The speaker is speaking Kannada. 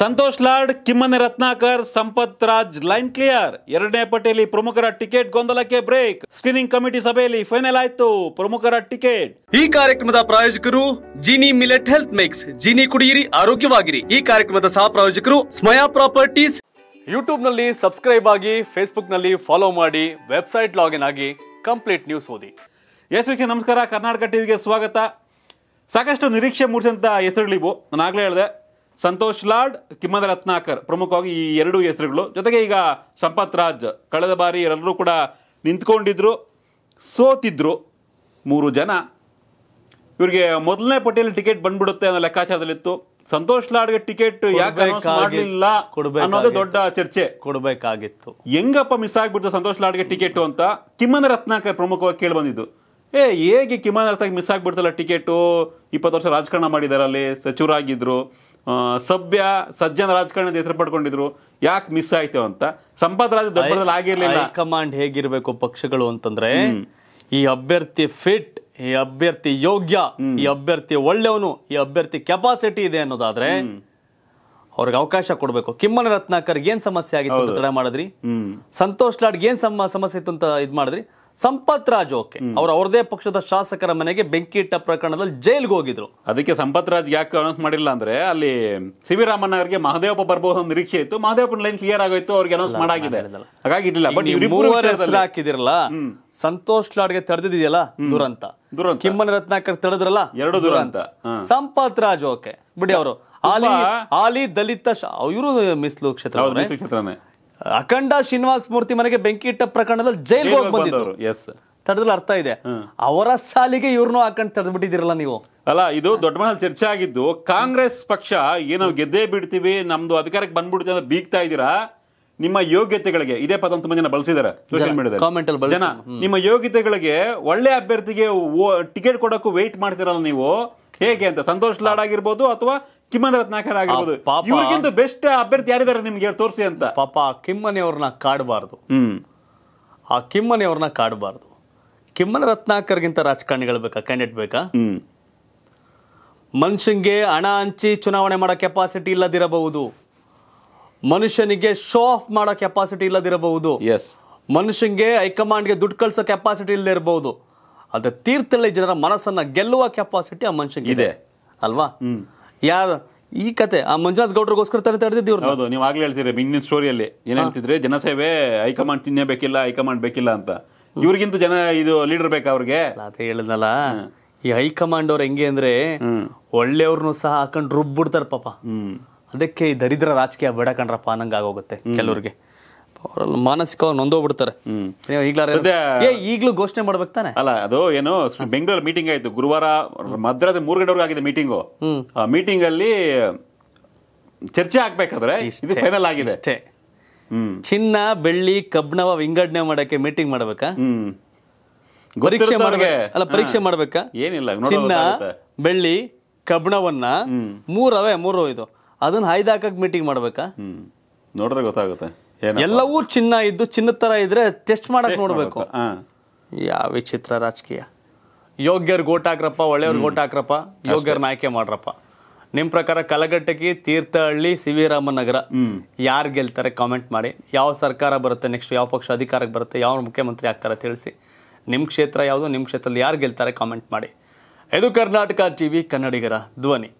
ಸಂತೋಷ್ ಲಾರ್ಡ್ ಕಿಮ್ಮನೆ ರತ್ನಾಕರ್ ಸಂಪತ್ ರಾಜ್ ಲೈನ್ ಕ್ಲಿಯರ್ ಎರಡನೇ ಪಟ್ಟಿಯಲ್ಲಿ ಪ್ರಮುಖರ ಟಿಕೆಟ್ ಗೊಂದಲಕ್ಕೆ ಬ್ರೇಕ್ ಸ್ಕ್ರೀನಿಂಗ್ ಕಮಿಟಿ ಸಭೆಯಲ್ಲಿ ಫೈನಲ್ ಆಯ್ತು ಪ್ರಮುಖರ ಟಿಕೆಟ್ ಈ ಕಾರ್ಯಕ್ರಮದ ಪ್ರಾಯೋಜಕರು Jini millet health mix Jini ಕುಡಿಯಿರಿ ಆರೋಗ್ಯವಾಗಿರಿ ಈ ಕಾರ್ಯಕ್ರಮದ ಸಹ ಪ್ರಾಯೋಜಕರು ಸ್ಮಯಾ ಪ್ರಾಪರ್ಟೀಸ್ ಯೂಟ್ಯೂಬ್ ನಲ್ಲಿ ಸಬ್ಸ್ಕ್ರೈಬ್ ಆಗಿ ಫೇಸ್ಬುಕ್ ನಲ್ಲಿ ಫಾಲೋ ಮಾಡಿ ವೆಬ್ಸೈಟ್ ಲಾಗಿನ್ ಆಗಿ ಕಂಪ್ಲೀಟ್ ನ್ಯೂಸ್ ಓದಿ ಎಸ್ ನಮಸ್ಕಾರ ಕರ್ನಾಟಕ ಟಿವಿಗೆ ಸ್ವಾಗತ ಸಾಕಷ್ಟು ನಿರೀಕ್ಷೆ ಮೂಡಿಸಿದಂಥ ಹೆಸರುಗಳಿವು ನಾನು ಆಗ್ಲೇ ಹೇಳಿದೆ ಸಂತೋಷ್ ಲಾಡ್ ಕಿಮ್ಮದ ರತ್ನಾಕರ್ ಪ್ರಮುಖವಾಗಿ ಈ ಎರಡು ಹೆಸರುಗಳು ಜೊತೆಗೆ ಈಗ ಸಂಪತ್ ರಾಜ್ ಕಳೆದ ಬಾರಿ ಎಲ್ಲರೂ ಕೂಡ ನಿಂತ್ಕೊಂಡಿದ್ರು ಸೋತಿದ್ರು ಮೂರು ಜನ ಇವರಿಗೆ ಮೊದಲನೇ ಪಟ್ಟಿಯಲ್ಲಿ ಟಿಕೆಟ್ ಬಂದ್ಬಿಡುತ್ತೆ ಅನ್ನೋ ಲೆಕ್ಕಾಚಾರದಲ್ಲಿತ್ತು ಸಂತೋಷ್ ಲಾಡ್ಗೆ ಟಿಕೆಟ್ ಯಾಕೆ ಮಾಡಲಿಲ್ಲ ಅನ್ನೋದೇ ದೊಡ್ಡ ಚರ್ಚೆ ಕೊಡಬೇಕಾಗಿತ್ತು ಹೆಂಗಪ್ಪ ಮಿಸ್ ಆಗ್ಬಿಟ್ಟು ಸಂತೋಷ್ ಲಾಡ್ಗೆ ಟಿಕೆಟ್ ಅಂತ ಕಿಮ್ಮನ ರತ್ನಾಕರ್ ಪ್ರಮುಖವಾಗಿ ಕೇಳಿ ಬಂದಿದ್ದು ಏ ಹೇಗೆ ಕಿಮ್ಮನ ರತ್ನಾಕರ್ ಮಿಸ್ ಆಗ್ಬಿಡ್ತಲ್ಲ ಟಿಕೆಟು ಇಪ್ಪತ್ತು ವರ್ಷ ರಾಜಕಾರಣ ಮಾಡಿದಾರೆ ಅಲ್ಲಿ ಸಚಿವರಾಗಿದ್ರು ಸಭ್ಯ ಸಜ್ಜನ ರಾಜಕಾರಣ ಹೆಸರು ಪಡ್ಕೊಂಡಿದ್ರು ಯಾಕೆ ಮಿಸ್ ಆಯ್ತು ಅಂತ ಸಂಪದರಾಜ ದಬ್ಬರದಲ್ಲಿ ಆಗಿರ್ಲಿಲ್ಲ ಕಮಾಂಡ್ ಹೇಗಿರ್ಬೇಕು ಪಕ್ಷಗಳು ಅಂತಂದ್ರೆ ಈ ಅಭ್ಯರ್ಥಿ ಫಿಟ್ ಈ ಅಭ್ಯರ್ಥಿ ಯೋಗ್ಯ ಈ ಅಭ್ಯರ್ಥಿ ಒಳ್ಳೆಯವನು ಈ ಅಭ್ಯರ್ಥಿ ಕೆಪಾಸಿಟಿ ಇದೆ ಅನ್ನೋದಾದ್ರೆ ಅವ್ರಿಗೆ ಅವಕಾಶ ಕೊಡಬೇಕು ಕಿಮ್ಮನ ರತ್ನಾಕರ್ ಏನ್ ಸಮಸ್ಯೆ ಆಗಿತ್ತು ಮಾಡಿದ್ರಿ ಸಂತೋಷ್ ಲಾಡ್ಗೆ ಏನ್ ಸಮಸ್ಯೆ ಇತ್ತು ಅಂತ ಇದ್ ಮಾಡಿದ್ರಿ ಸಂಪತ್ ರಾಜ್ ಓಕೆ ಅವ್ರ ಅವ್ರದೇ ಪಕ್ಷದ ಶಾಸಕರ ಮನೆಗೆ ಬೆಂಕಿ ಇಟ್ಟ ಪ್ರಕರಣದಲ್ಲಿ ಜೈಲ್ಗೆ ಹೋಗಿದ್ರು ಅದಕ್ಕೆ ಸಂಪತ್ ರಾಜ್ ಯಾಕೆ ಅನೌನ್ಸ್ ಮಾಡಿಲ್ಲ ಅಂದ್ರೆ ಅಲ್ಲಿ ರಾಮನ್ ಅವರಿಗೆ ಮಹದೇವಪ್ಪ ಬರಬಹುದು ನಿರೀಕ್ಷೆ ಇತ್ತು ಮಹದೇವಪ್ಪನ ಲೈನ್ ಕ್ಲಿಯರ್ ಆಗೋಯ್ತು ಅವ್ರಿಗೆ ಅನೌನ್ಸ್ ಮಾಡಾಗಿದೆ ಹಾಗಾಗಿ ಬಟ್ ಹಾಕಿದಿರಲ್ಲ ಸಂತೋಷ್ ಲಾಡ್ಗೆ ತಡೆದಿದೆಯಲ್ಲ ದುರಂತ ಕಿಮ್ಮನ ರತ್ನಾಕರ್ ತಡೆದ್ರಲ್ಲ ಎರಡು ದುರಂತ ಸಂಪತ್ ರಾಜ್ ಓಕೆ ಬಿಡಿ ಅವರು ಆಲಿ ಆಲಿ ದಲಿತ ಇವರು ಮಿಸ್ಲು ಕ್ಷೇತ್ರ ಅಖಂಡ ಶ್ರೀನಿವಾಸ ಮೂರ್ತಿ ಮನೆಗೆ ಬೆಂಕಿ ಇಟ್ಟ ಪ್ರಕರಣದಲ್ಲಿ ಜೈಲ್ಗೆ ಹೋಗಿ ಬಂದಿದ್ರು ಎಸ್ ತಡದಲ್ಲಿ ಅರ್ಥ ಇದೆ ಅವರ ಸಾಲಿಗೆ ಇವ್ರನ್ನೂ ಹಾಕೊಂಡು ಬಿಟ್ಟಿದ್ದೀರಲ್ಲ ನೀವು ಅಲ್ಲ ಇದು ದೊಡ್ಡ ಮನೆಯಲ್ಲಿ ಚರ್ಚೆ ಆಗಿದ್ದು ಕಾಂಗ್ರೆಸ್ ಪಕ್ಷ ಏನೋ ಗೆದ್ದೇ ಬಿಡ್ತೀವಿ ನಮ್ದು ಅಧಿಕಾರಕ್ಕೆ ಬಂದ್ಬಿಡ್ತೀವಿ ಅಂತ ಬೀಗ್ತಾ ಇದ್ದೀರಾ ನಿಮ್ಮ ಯೋಗ್ಯತೆಗಳಿಗೆ ಇದೇ ಪದ ತುಂಬಾ ಜನ ಬಳಸಿದ್ದಾರೆ ಸೋಷಿಯಲ್ ಅಲ್ಲಿ ಜನ ನಿಮ್ಮ ಯೋಗ್ಯತೆಗಳಿಗೆ ಒಳ್ಳೆ ಅಭ್ಯರ್ಥಿಗೆ ಟಿಕೆಟ್ ಕೊಡೋಕ್ಕೂ ವೆಯ್ಟ್ ಮಾಡ್ತಿರಲ್ಲ ನೀವು ಹೇಗೆ ಅಂತ ಸಂತೋಷ್ ಲಾಡ್ ಆಗಿರ್ಬೋದು ಅಥವಾ ಕಿಮ್ಮನ್ ರತ್ನಾಕರ್ ಆಗಿರ್ಬೋದು ಇವ್ರಿಗಿಂತ ಬೆಸ್ಟ್ ಅಭ್ಯರ್ಥಿ ಯಾರಿದ್ದಾರೆ ನಿಮ್ಗೆ ತೋರಿಸಿ ಅಂತ ಪಾಪ ಕಿಮ್ಮನೆ ಅವ್ರನ್ನ ಕಾಡಬಾರ್ದು ಆ ಕಿಮ್ಮನೆ ಅವ್ರನ್ನ ಕಾಡಬಾರ್ದು ಕಿಮ್ಮನ ರತ್ನಾಕರ್ಗಿಂತ ರಾಜಕಾರಣಿಗಳು ಬೇಕಾ ಕ್ಯಾಂಡಿಡೇಟ್ ಬೇಕಾ ಮನುಷ್ಯನಿಗೆ ಹಣ ಹಂಚಿ ಚುನಾವಣೆ ಮಾಡೋ ಕೆಪಾಸಿಟಿ ಇಲ್ಲದಿರಬಹುದು ಮನುಷ್ಯನಿಗೆ ಶೋ ಆಫ್ ಮಾಡೋ ಕೆಪಾಸಿಟಿ ಇಲ್ಲದಿರಬಹುದು ಮನುಷ್ಯನಿಗೆ ಹೈಕಮಾಂಡ್ಗೆ ದುಡ್ಡು ಕಳಿಸೋ ಕೆಪಾಸಿಟಿ ಇಲ್ಲದಿರಬಹುದು ಅದ ತೀರ್ಥಳ್ಳಿ ಜನರ ಮನಸ್ಸನ್ನ ಗೆಲ್ಲುವ ಕೆಪಾಸಿಟಿ ಆ ಮನುಷ್ಯ ಇದೆ ಅಲ್ವಾ ಯಾರು ಈ ಕತೆ ಆ ಮಂಜುನಾಥ್ ಗೌಡ್ರಿಗೋಸ್ಕರ ತಲೆ ತಡೆದಿದ್ದೀವಿ ಹೌದು ನೀವು ಆಗ್ಲೇ ಹೇಳ್ತೀರಿ ಹಿಂದಿನ ಸ್ಟೋರಿಯಲ್ಲಿ ಏನ್ ಹೇಳ್ತಿದ್ರೆ ಜನಸೇವೆ ಹೈಕಮಾಂಡ್ ತಿನ್ನೇ ಬೇಕಿಲ್ಲ ಹೈಕಮಾಂಡ್ ಬೇಕಿಲ್ಲ ಅಂತ ಇವ್ರಿಗಿಂತ ಜನ ಇದು ಲೀಡರ್ ಬೇಕಾ ಅವ್ರಿಗೆ ಅದೇ ಹೇಳಿದ್ನಲ್ಲ ಈ ಹೈಕಮಾಂಡ್ ಅವ್ರು ಹೆಂಗೆ ಅಂದ್ರೆ ಒಳ್ಳೆಯವ್ರನ್ನು ಸಹ ಹಾಕೊಂಡು ರುಬ್ಬಿಡ್ತಾರೆ ಪಾಪ ಅದಕ್ಕೆ ಈ ದರಿದ್ರ ರಾಜಕೀಯ ಬೇಡ ಕಣ್ರಪ್ಪ ಅನ್ನಂಗಾಗೋಗುತ್ತೆ ಕೆಲವ್ರಿಗೆ ಮಾನಸಿಕವಾಗಿ ನೊಂದೋಗ್ಬಿಡ್ತಾರೆ ಏ ಈಗಲೂ ಘೋಷಣೆ ಮಾಡ್ಬೇಕು ತಾನೆ ಅಲ್ಲ ಅದು ಏನು ಬೆಂಗಳೂರು ಮೀಟಿಂಗ್ ಆಯ್ತು ಗುರುವಾರ ಮದ್ರಾಸ್ ಮೂರು ಗಂಟೆವರೆಗೂ ಆಗಿದೆ ಮೀಟಿಂಗು ಆ ಮೀಟಿಂಗ್ ಅಲ್ಲಿ ಚರ್ಚೆ ಆಗ್ಬೇಕಾದ್ರೆ ಇದು ಫೈನಲ್ ಆಗಿದೆ ಚಿನ್ನ ಬೆಳ್ಳಿ ಕಬ್ಣವ ವಿಂಗಡಣೆ ಮಾಡಕ್ಕೆ ಮೀಟಿಂಗ್ ಮಾಡ್ಬೇಕಾ ಪರೀಕ್ಷೆ ಅಲ್ಲ ಪರೀಕ್ಷೆ ಮಾಡ್ಬೇಕಾ ಏನಿಲ್ಲ ಚಿನ್ನ ಬೆಳ್ಳಿ ಕಬ್ಣವನ್ನ ಮೂರವೇ ಮೂರು ಇದು ಅದನ್ನ ಹಾಯ್ದಾಕಕ್ ಮೀಟಿಂಗ್ ಮಾಡ್ಬೇಕಾ ನೋಡಿದ್ರೆ ಗೊತ್ತಾಗುತ್ತೆ ಎಲ್ಲವೂ ಚಿನ್ನ ಇದ್ದು ಚಿನ್ನ ತರ ಇದ್ರೆ ಟೆಸ್ಟ್ ಮಾಡಕ್ ನೋಡ್ಬೇಕು ಯಾವ ವಿಚಿತ್ರ ರಾಜಕೀಯ ಯೋಗ್ಯರ್ ಗೋಟ್ ಹಾಕ್ರಪ್ಪ ಒಳ್ಳೆಯವ್ರ ಗೋಟ್ ಹಾಕ್ರಪ್ಪ ಯೋಗ್ಯರ್ ಆಯ್ಕೆ ಮಾಡ್ರಪ್ಪ ನಿಮ್ಮ ಪ್ರಕಾರ ಕಲಘಟ್ಟಗಿ ತೀರ್ಥಹಳ್ಳಿ ಸಿ ವಿ ರಾಮನಗರ ನಗರ ಯಾರು ಗೆಲ್ತಾರೆ ಕಾಮೆಂಟ್ ಮಾಡಿ ಯಾವ ಸರ್ಕಾರ ಬರುತ್ತೆ ನೆಕ್ಸ್ಟ್ ಯಾವ ಪಕ್ಷ ಅಧಿಕಾರಕ್ಕೆ ಬರುತ್ತೆ ಯಾವ ಮುಖ್ಯಮಂತ್ರಿ ಆಗ್ತಾರೆ ತಿಳಿಸಿ ನಿಮ್ಮ ಕ್ಷೇತ್ರ ಯಾವುದು ನಿಮ್ಮ ಕ್ಷೇತ್ರದಲ್ಲಿ ಯಾರು ಗೆಲ್ತಾರೆ ಕಾಮೆಂಟ್ ಮಾಡಿ ಇದು ಕರ್ನಾಟಕ ಟಿ ವಿ ಕನ್ನಡಿಗರ ಧ್ವನಿ